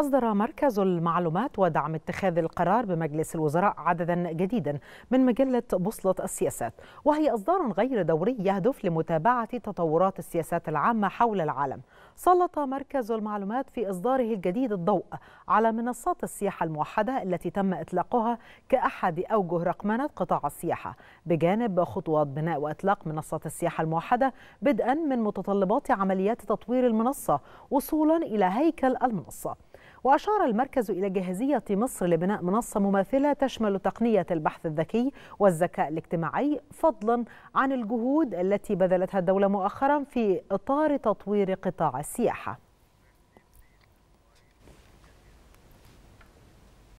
أصدر مركز المعلومات ودعم اتخاذ القرار بمجلس الوزراء عددا جديدا من مجلة بوصلة السياسات وهي إصدار غير دوري يهدف لمتابعة تطورات السياسات العامة حول العالم سلط مركز المعلومات في إصداره الجديد الضوء على منصات السياحة الموحدة التي تم إطلاقها كأحد أوجه رقمنة قطاع السياحة بجانب خطوات بناء وإطلاق منصات السياحة الموحدة بدءا من متطلبات عمليات تطوير المنصة وصولا إلى هيكل المنصة وأشار المركز إلى جاهزية مصر لبناء منصة مماثلة تشمل تقنية البحث الذكي والذكاء الاجتماعي فضلا عن الجهود التي بذلتها الدولة مؤخرا في إطار تطوير قطاع السياحة